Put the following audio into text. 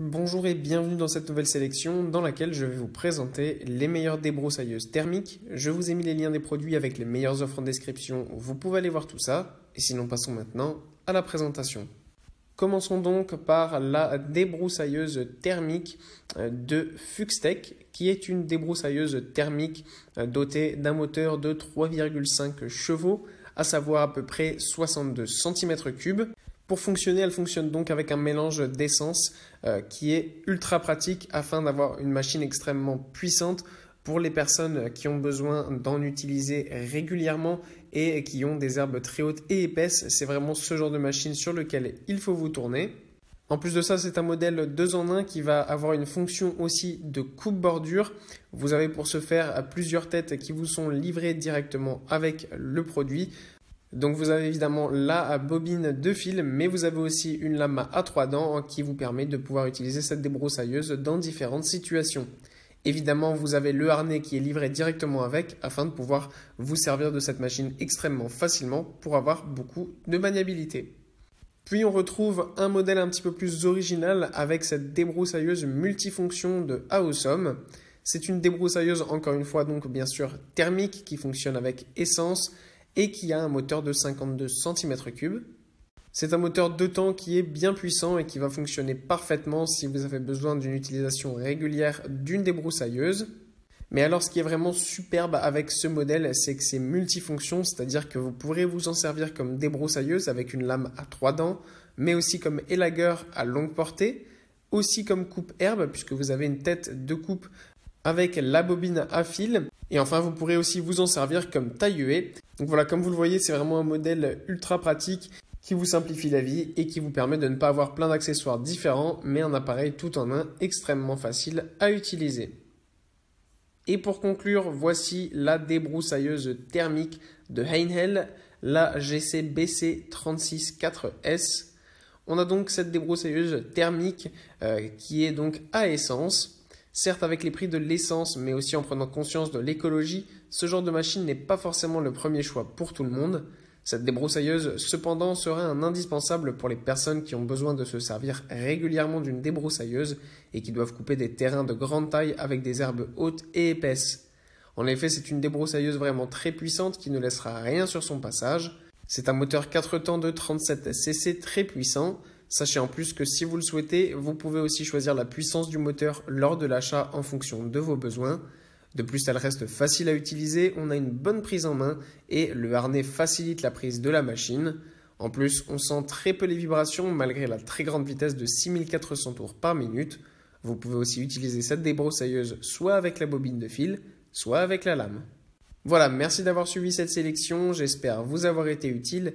Bonjour et bienvenue dans cette nouvelle sélection dans laquelle je vais vous présenter les meilleures débroussailleuses thermiques. Je vous ai mis les liens des produits avec les meilleures offres en description, vous pouvez aller voir tout ça. Et sinon passons maintenant à la présentation. Commençons donc par la débroussailleuse thermique euh, de Fuxtech, qui est une débroussailleuse thermique euh, dotée d'un moteur de 3,5 chevaux, à savoir à peu près 62 cm3. Pour fonctionner, elle fonctionne donc avec un mélange d'essence euh, qui est ultra pratique afin d'avoir une machine extrêmement puissante pour les personnes euh, qui ont besoin d'en utiliser régulièrement et qui ont des herbes très hautes et épaisses. C'est vraiment ce genre de machine sur lequel il faut vous tourner. En plus de ça, c'est un modèle 2 en 1 qui va avoir une fonction aussi de coupe-bordure. Vous avez pour ce faire plusieurs têtes qui vous sont livrées directement avec le produit. Donc vous avez évidemment la à bobine de fil, mais vous avez aussi une lame à trois dents qui vous permet de pouvoir utiliser cette débroussailleuse dans différentes situations. Évidemment, vous avez le harnais qui est livré directement avec afin de pouvoir vous servir de cette machine extrêmement facilement pour avoir beaucoup de maniabilité. Puis on retrouve un modèle un petit peu plus original avec cette débroussailleuse multifonction de Aosom. C'est une débroussailleuse encore une fois donc bien sûr thermique qui fonctionne avec essence et qui a un moteur de 52 cm3. C'est un moteur de temps qui est bien puissant et qui va fonctionner parfaitement si vous avez besoin d'une utilisation régulière d'une débroussailleuse. Mais alors ce qui est vraiment superbe avec ce modèle, c'est que c'est multifonction, c'est-à-dire que vous pourrez vous en servir comme débroussailleuse avec une lame à trois dents, mais aussi comme élagueur à longue portée, aussi comme coupe-herbe puisque vous avez une tête de coupe avec la bobine à fil. Et enfin, vous pourrez aussi vous en servir comme tailluet, donc voilà, comme vous le voyez, c'est vraiment un modèle ultra pratique qui vous simplifie la vie et qui vous permet de ne pas avoir plein d'accessoires différents, mais un appareil tout en un extrêmement facile à utiliser. Et pour conclure, voici la débroussailleuse thermique de Heinhell, la GCBC364S. On a donc cette débroussailleuse thermique euh, qui est donc à essence Certes, avec les prix de l'essence, mais aussi en prenant conscience de l'écologie, ce genre de machine n'est pas forcément le premier choix pour tout le monde. Cette débroussailleuse, cependant, sera un indispensable pour les personnes qui ont besoin de se servir régulièrement d'une débroussailleuse et qui doivent couper des terrains de grande taille avec des herbes hautes et épaisses. En effet, c'est une débroussailleuse vraiment très puissante qui ne laissera rien sur son passage. C'est un moteur 4 temps de 37 cc très puissant, Sachez en plus que si vous le souhaitez, vous pouvez aussi choisir la puissance du moteur lors de l'achat en fonction de vos besoins. De plus, elle reste facile à utiliser, on a une bonne prise en main et le harnais facilite la prise de la machine. En plus, on sent très peu les vibrations malgré la très grande vitesse de 6400 tours par minute. Vous pouvez aussi utiliser cette débroussailleuse soit avec la bobine de fil, soit avec la lame. Voilà, merci d'avoir suivi cette sélection, j'espère vous avoir été utile.